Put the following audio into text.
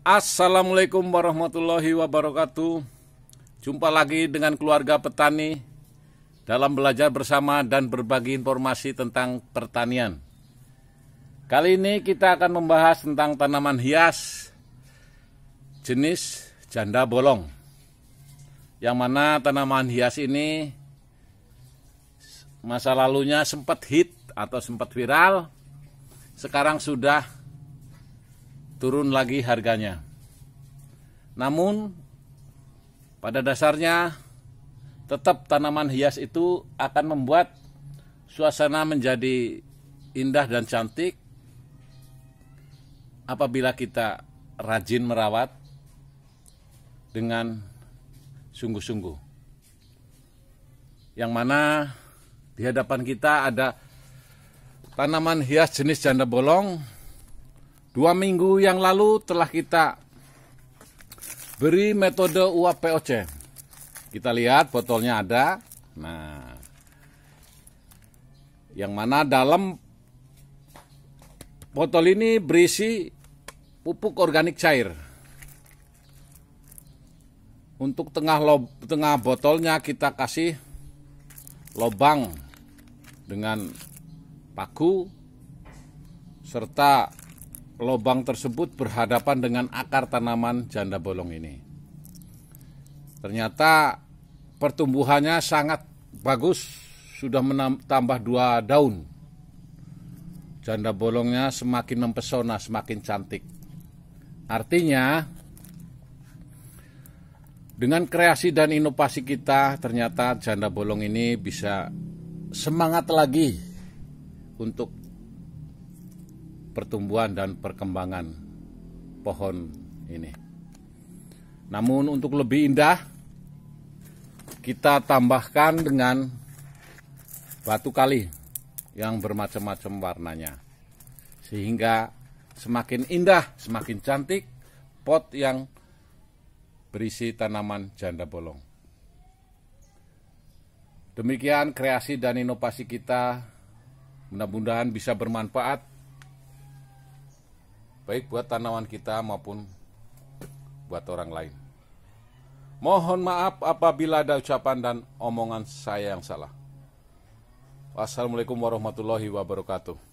Assalamualaikum warahmatullahi wabarakatuh. Jumpa lagi dengan keluarga petani dalam belajar bersama dan berbagi informasi tentang pertanian. Kali ini kita akan membahas tentang tanaman hias jenis janda bolong. Yang mana tanaman hias ini masa lalunya sempat hit atau sempat viral, sekarang sudah turun lagi harganya. Namun pada dasarnya tetap tanaman hias itu akan membuat suasana menjadi indah dan cantik apabila kita rajin merawat dengan sungguh-sungguh. Yang mana di hadapan kita ada tanaman hias jenis janda bolong Dua minggu yang lalu telah kita beri metode uap POC. Kita lihat botolnya ada. Nah, yang mana dalam botol ini berisi pupuk organik cair. Untuk tengah lob, tengah botolnya kita kasih lobang dengan paku serta lobang tersebut berhadapan dengan akar tanaman janda bolong ini. Ternyata pertumbuhannya sangat bagus, sudah menambah dua daun. Janda bolongnya semakin mempesona, semakin cantik. Artinya, dengan kreasi dan inovasi kita, ternyata janda bolong ini bisa semangat lagi untuk pertumbuhan dan perkembangan pohon ini. Namun untuk lebih indah kita tambahkan dengan batu kali yang bermacam-macam warnanya. Sehingga semakin indah, semakin cantik pot yang berisi tanaman janda bolong. Demikian kreasi dan inovasi kita. Mudah-mudahan bisa bermanfaat baik buat tanaman kita maupun buat orang lain. Mohon maaf apabila ada ucapan dan omongan saya yang salah. Wassalamualaikum warahmatullahi wabarakatuh.